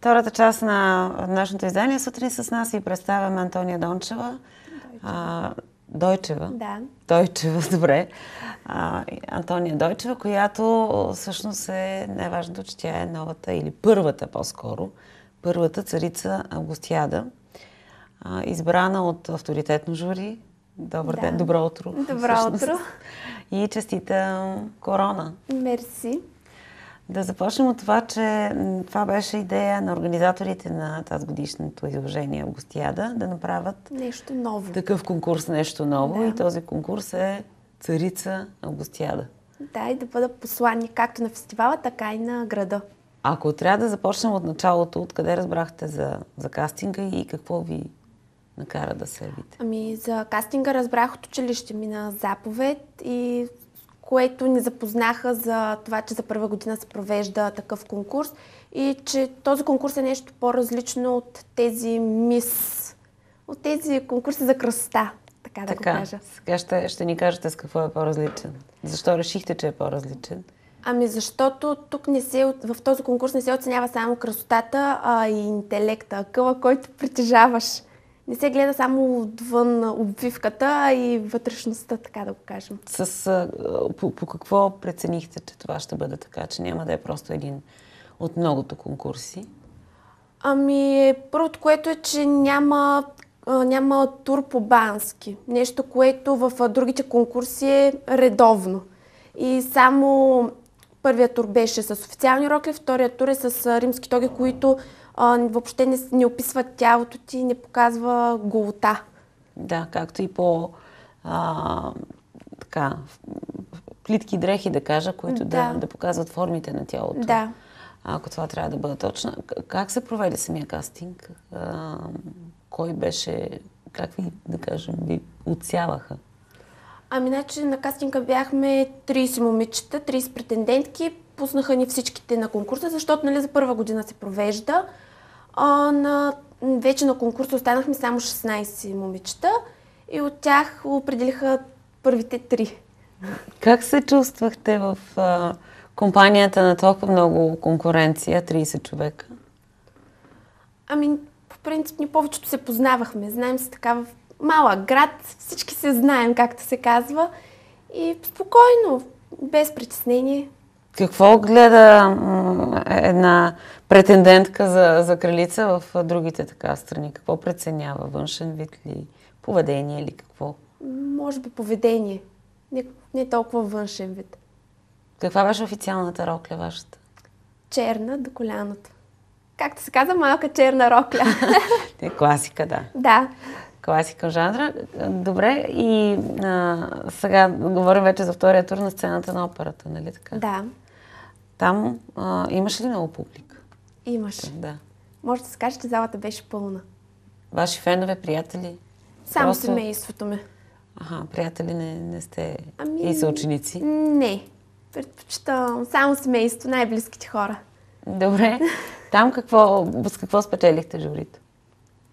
Втората част на днешното издание е сутрин с нас и представяме Антония Дончева. Дойчева. А, Дойчева. Да. Дойчева, добре. А, Антония Дойчева, която всъщност е най-важното, е че тя е новата или първата по-скоро, първата царица Августиада, а, избрана от авторитетно жури. Добър да. ден, добро утро. Добро всъщност. утро. И честита корона. Мерси. Да започнем от това, че това беше идея на организаторите на тази годишното изложение Августиада да направят нещо ново. Такъв конкурс, нещо ново. Да. И този конкурс е Царица Августиада. Да, и да бъда послани както на фестивала, така и на града. Ако трябва да започнем от началото, откъде разбрахте за, за кастинга и какво ви накара да се явите? Ами за кастинга разбрах от училище ми на заповед и което ни запознаха за това, че за първа година се провежда такъв конкурс и че този конкурс е нещо по-различно от тези мис, от тези конкурси за красота, така, да така, го кажа. Сега ще, ще ни кажете с какво е по-различен. Защо решихте, че е по-различен? Ами защото тук не се, в този конкурс не се оценява само красотата, а и интелекта, къла, който притежаваш не се гледа само отвън обвивката, а и вътрешността, така да го кажем. С, по, по какво преценихте, че това ще бъде така, че няма да е просто един от многото конкурси? Ами, първото, което е, че няма, няма тур по бански. Нещо, което в другите конкурси е редовно. И само първият тур беше с официални рокли, вторият тур е с римски тоги, които а, въобще не, не описва тялото ти, не показва голота. Да, както и по а, така, плитки дрехи, да кажа, които да. Да, да показват формите на тялото. Да. Ако това трябва да бъде точно. Как се проведе самия кастинг? А, кой беше, как ви, да кажем, ви отсяваха? Ами, значи на кастинга бяхме 30 момичета, 30 претендентки. Пуснаха ни всичките на конкурса, защото нали, за първа година се провежда а, на, вече на конкурса останахме само 16 момичета и от тях определиха първите три. Как се чувствахте в а, компанията на толкова много конкуренция, 30 човека? Ами, по принцип, ни повечето се познавахме. Знаем се така в малък град, всички се знаем, както се казва. И спокойно, без притеснение. Какво гледа една претендентка за, за кралица в другите така страни? Какво преценява? Външен вид ли? Поведение или Какво? Може би поведение. Не, не толкова външен вид. Каква беше официалната рокля вашата? Черна до коляното. Както се каза, малка черна рокля. Е, класика, да. Да класика жанра. Добре, и а, сега говорим вече за втория тур на сцената на операта, нали така? Да. Там а, имаш ли много публика? Имаш. Да. Може да се каже, че залата беше пълна. Ваши фенове, приятели? Само Просто... семейството ми. Аха, приятели не, не сте ами... и съученици? Не. Предпочитам само семейство, най-близките хора. Добре. Там какво, с какво спечелихте журито?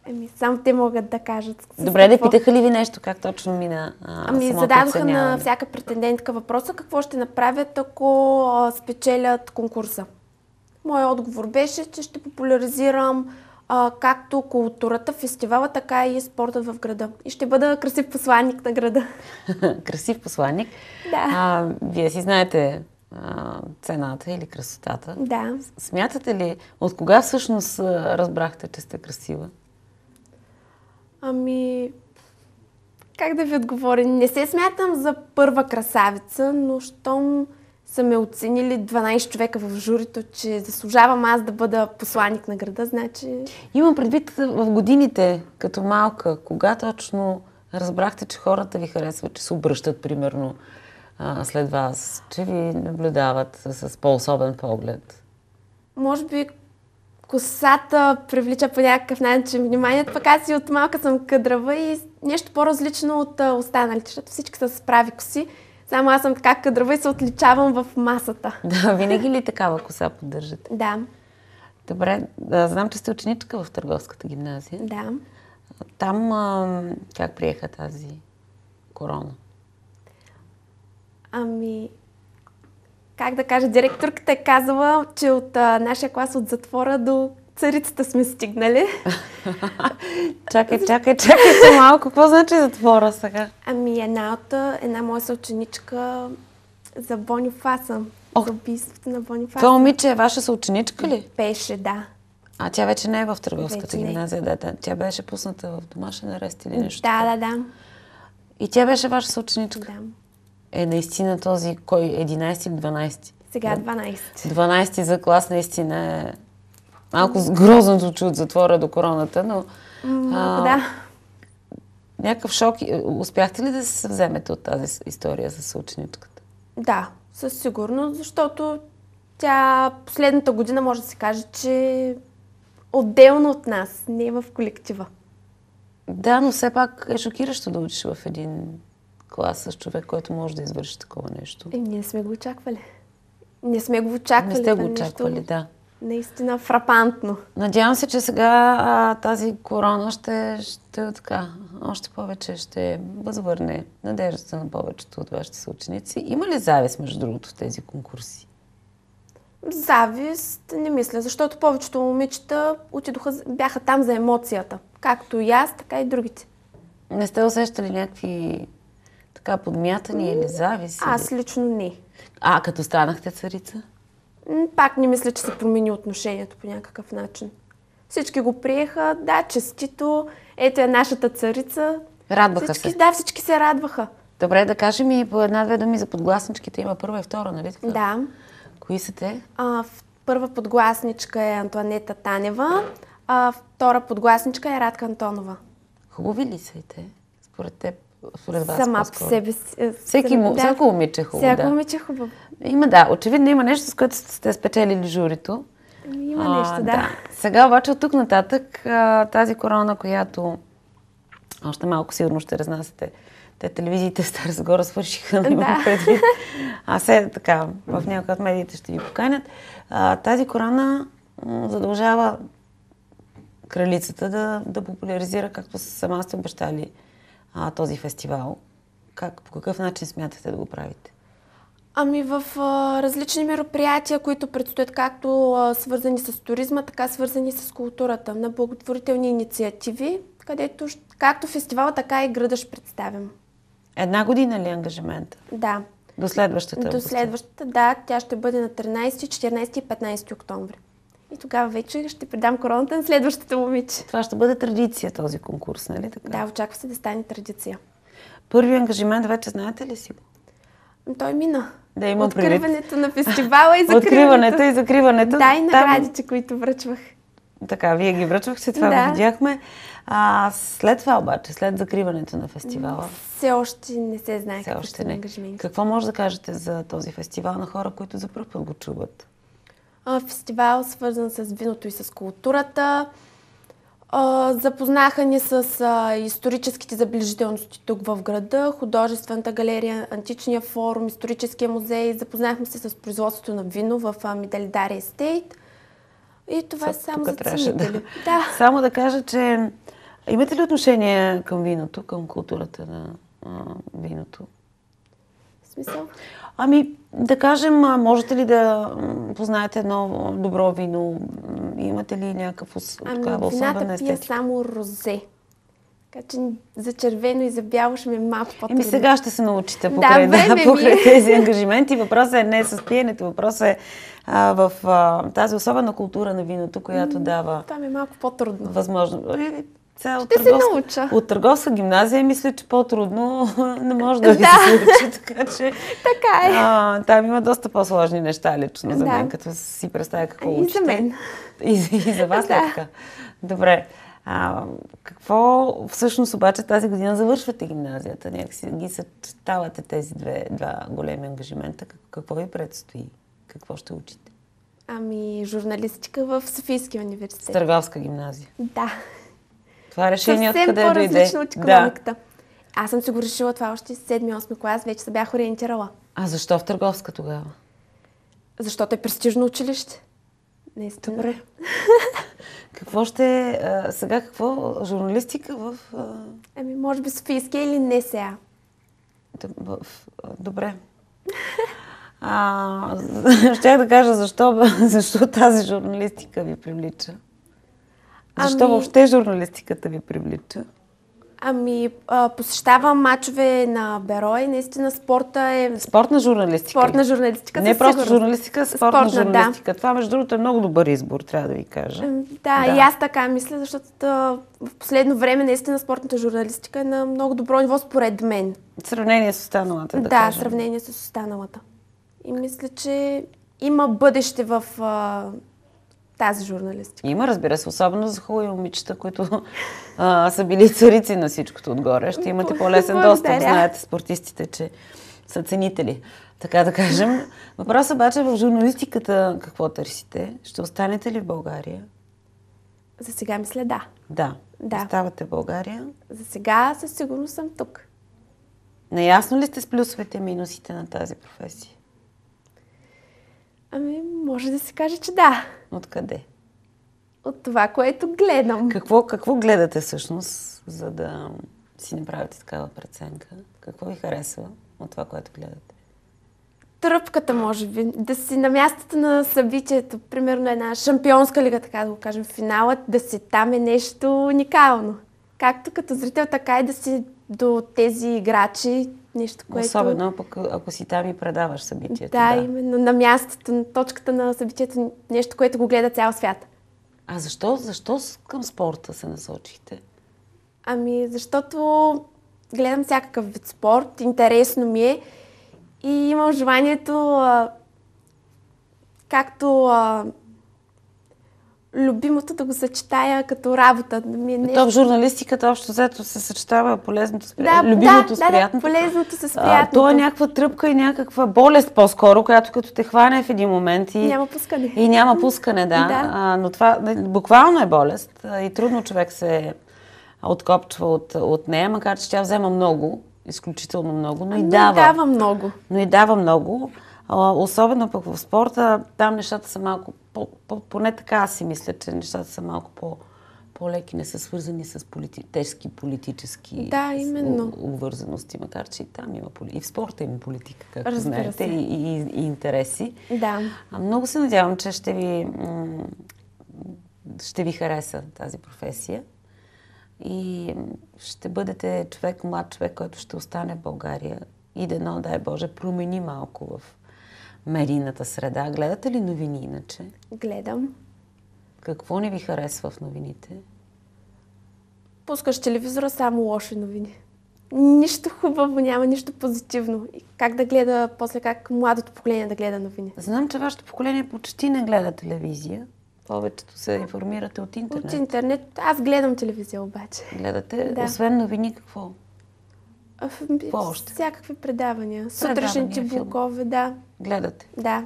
Еми, само те могат да кажат. Добре, какво. да питаха ли ви нещо, как точно мина а, Ами, зададоха на всяка претендентка въпроса, какво ще направят, ако а, спечелят конкурса. Моят отговор беше, че ще популяризирам а, както културата, фестивала, така и спорта в града. И ще бъда красив посланник на града. красив посланник? Да. А, вие си знаете цената или красотата. Да. Смятате ли, от кога всъщност разбрахте, че сте красива? Ами, как да ви отговоря? Не се смятам за първа красавица, но щом са ме оценили 12 човека в журито, че заслужавам аз да бъда посланик на града, значи... Имам предвид в годините, като малка, кога точно разбрахте, че хората ви харесват, че се обръщат, примерно, след вас, че ви наблюдават с по-особен поглед? Може би, косата привлича по някакъв начин вниманието, пък аз и от малка съм къдрава и нещо по-различно от останалите, защото всички са с прави коси. Само аз съм така кадрава и се отличавам в масата. Да, винаги ли такава коса поддържате? Да. Добре, да, знам, че сте ученичка в Търговската гимназия. Да. Там а, как приеха тази корона? Ами, как да кажа, директорката е казала, че от а, нашия клас от затвора до царицата сме стигнали. чакай, чакай, чакай се малко. Какво значи затвора сега? Ами една от една моя съученичка за Бонифаса. Ох, за убийството на Бонифаса. Това момиче е ваша съученичка ли? Пеше, да. А тя вече не е в търговската вече е. гимназия, да, да. Тя беше пусната в домашен арест или нещо. Да, да, да. И тя беше ваша съученичка? Да е наистина този, кой 11-12? Сега 12. 12 за клас наистина е малко грозно звучи от затвора до короната, но... да. Някакъв шок. Успяхте ли да се съвземете от тази история с ученичката? Да, със сигурност, защото тя последната година може да се каже, че отделно от нас, не е в колектива. Да, но все пак е шокиращо да учиш в един клас с човек, който може да извърши такова нещо. Е, и ние сме го очаквали. Не сме го очаквали. Не сте го очаквали, нещо. да. Наистина фрапантно. Надявам се, че сега а, тази корона ще, ще така, още повече ще възвърне надеждата на повечето от вашите съученици. Има ли завист, между другото, в тези конкурси? Завист не мисля, защото повечето момичета отидоха, бяха там за емоцията. Както и аз, така и другите. Не сте усещали някакви така подмятани или зависи? Аз лично не. А като станахте царица? Пак не мисля, че се промени отношението по някакъв начин. Всички го приеха, да, честито, ето е нашата царица. Радваха всички, се. Да, всички се радваха. Добре, да кажем и по една-две думи за подгласничките. Има първа и втора, нали така? Да. Кои са те? А, първа подгласничка е Антуанета Танева, а втора подгласничка е Радка Антонова. Хубави ли са и те, според теб? Соледварска. Сама по себе си. Е, Всеки, му, да. Всяко момиче е хубаво. Всяко да. момиче е хубаво. Има, да. Очевидно има нещо, с което сте спечелили журито. Има а, нещо, да. да. Сега обаче от тук нататък тази корона, която още малко сигурно ще разнасяте те телевизиите в Стара Загора свършиха, не да. предвид. А се така, в някои от медиите ще ви поканят. А, тази корона задължава кралицата да, да популяризира, както сама сте обещали, а, този фестивал. Как, по какъв начин смятате да го правите? Ами в а, различни мероприятия, които предстоят както а, свързани с туризма, така свързани с културата, на благотворителни инициативи, където както фестивала, така и града ще Една година ли е ангажимент? Да. До следващата? До следващата, да. Тя ще бъде на 13, 14 и 15 октомври. И тогава вече ще предам короната на следващото момиче. Това ще бъде традиция този конкурс, нали така? Да, очаква се да стане традиция. Първи ангажимент вече знаете ли си? Ами той мина. Да има Откриването на фестивала и закриването. Откриването и закриването. Да, и наградите, Там... които връчвах. Така, вие ги връчвахте, това да. го видяхме. А след това обаче, след закриването на фестивала... Все още не се знае Все още не. Какво може да кажете за този фестивал на хора, които за първ път го чуват? фестивал, свързан с виното и с културата. Запознаха ни с историческите забележителности тук в града, художествената галерия, античния форум, историческия музей. Запознахме се с производството на вино в Миделидария Естейт. И това е само за ценители. Да. да. Само да кажа, че имате ли отношение към виното, към културата на виното? смисъл? Ами, да кажем, можете ли да познаете едно добро вино? Имате ли някакъв ос... ами, такава пия само розе. Така че за червено и за бяло ще ми е малко по-трудно. Еми сега ще се научите покрай, да, да, покрай е. тези ангажименти. Въпросът е не с пиенето, въпросът е а, в а, тази особена култура на виното, която дава... Там е малко по-трудно. Възможно. Е, Ця, ще търговска, се науча. От търговска гимназия мисля, че по-трудно не може да ви да. се случи, така че така е. а, там има доста по-сложни неща лично да. за мен, като си представя какво а, ами И за мен. И, и за вас да. така. Добре. А, какво всъщност обаче тази година завършвате гимназията? Някакси ги съчетавате тези две, два големи ангажимента. Какво ви предстои? Какво ще учите? Ами, журналистика в Софийския университет. С търговска гимназия. Да това е решение Съвсем откъде дойде. Съвсем по-различно от економиката. Да. Аз съм си го решила това още 7-8 клас, вече се бях ориентирала. А защо в търговска тогава? Защото е престижно училище. Наистина. Добре. какво ще е сега какво? Журналистика в... А... Ами, може би Софийския или не сега. Добре. А, щях да кажа защо, защо тази журналистика ви привлича. Защо ами... въобще журналистиката ви привлича? Ами, а, посещавам мачове на Беро и наистина спорта е... Спортна журналистика. Спортна журналистика, Не просто сигурно. журналистика, спортна, спортна журналистика. Да. Това, между другото, е много добър избор, трябва да ви кажа. Да, да. и аз така мисля, защото да, в последно време наистина спортната журналистика е на много добро ниво, според мен. Сравнение с останалата, да Да, кажем. сравнение с останалата. И мисля, че има бъдеще в а, тази журналистика. Има, разбира се, особено за хубави момичета, които а, са били царици на всичкото отгоре. Ще имате по-лесен достъп. Знаете, спортистите, че са ценители, така да кажем. въпросът, обаче в журналистиката какво търсите? Ще останете ли в България? За сега мисля да. Да. да. Оставате в България? За сега със сигурност съм тук. Наясно ли сте с плюсовете и минусите на тази професия? Ами, може да се каже, че да. Откъде? От това, което гледам. Какво, какво гледате всъщност, за да си направите такава преценка? Какво ви харесва от това, което гледате? тръпката, може би, да си на мястото на събитието, примерно една шампионска лига, така да го кажем, финалът, да си там е нещо уникално. Както като зрител, така и да си до тези играчи, Нещо, което... Особено пък ако си там и предаваш събитието. Да, да, именно на мястото, на точката на събитието, нещо, което го гледа цял свят. А защо, защо към спорта се насочихте? Ами, защото гледам всякакъв вид спорт, интересно ми е и имам желанието, а, както а, любимото да го съчетая като работа. Да ми е нещо... То в журналистиката общо взето се съчетава полезното с Да, любимото да, с приятното. Да, полезното с приятното. А, то е някаква тръпка и някаква болест по-скоро, която като те хване в един момент и... Няма пускане. И няма пускане, да. да. А, но това буквално е болест и трудно човек се откопчва от, от нея, макар че тя взема много, изключително много, но а, и дава. Но и дава много. Но и дава много. Особено пък в спорта, там нещата са малко, по, по, поне така аз си мисля, че нещата са малко по, по-леки, не са свързани с полити, тежки политически да, именно. увързаности, макар че и там има политика. И в спорта има политика, както знаете, и, и, и интереси. Да. А, много се надявам, че ще ви, ще ви хареса тази професия и ще бъдете човек, млад човек, който ще остане в България и дано, дай Боже, промени малко в медийната среда. Гледате ли новини иначе? Гледам. Какво не ви харесва в новините? Пускаш телевизора само лоши новини. Нищо хубаво няма, нищо позитивно. И как да гледа, после как младото поколение да гледа новини? Знам, че вашето поколение почти не гледа телевизия. Повечето се информирате от интернет. От интернет. Аз гледам телевизия обаче. Гледате? Да. Освен новини, какво? Какво още? Всякакви предавания. предавания Сутрешните блокове, да гледате. Да.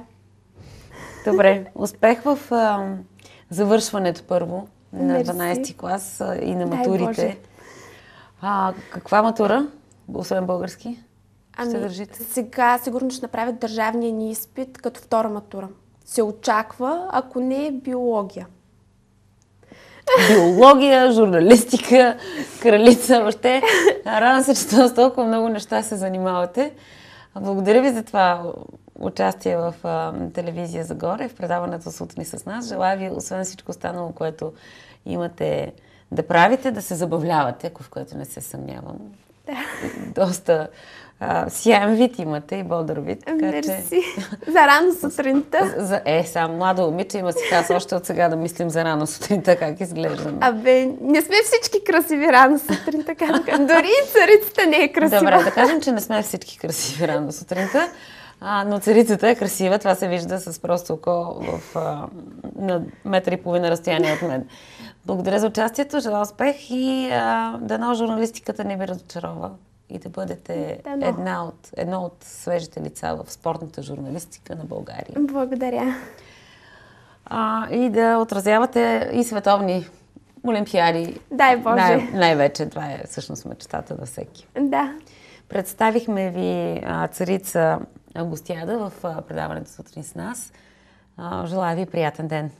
Добре. Успех в а, завършването първо на 12 ти клас а, и на матурите. А, каква матура, освен български, ами, ще държите? Сега сигурно ще направят държавния ни изпит като втора матура. Се очаква, ако не е биология. Биология, журналистика, кралица, въобще. Радвам се, че с толкова много неща се занимавате. Благодаря ви за това участие в а, телевизия Загоре, в предаването Сутни с нас. Желая ви, освен всичко останало, което имате да правите, да се забавлявате, ако в което не се съмнявам. Да. Доста а, вид имате и бодър вид. Ами, така, Мерси. Че... За рано сутринта. За, е, само младо момиче има си аз още от сега да мислим за рано сутринта как изглеждаме. Абе, не сме всички красиви рано сутринта. Как... Дори и царицата не е красива. Добре, да кажем, че не сме всички красиви рано сутринта. А, но царицата е красива, това се вижда с просто око в, а, на метър и половина разстояние от мен. Благодаря за участието, желая успех и а, дано журналистиката не ви разочарова и да бъдете дано. една от, едно от свежите лица в спортната журналистика на България. Благодаря. А, и да отразявате и световни олимпиади. Дай Боже. Най- най-вече това е всъщност мечтата на всеки. Да. Представихме ви а, царица Августиада в предаването сутрин с нас. Желая ви приятен ден!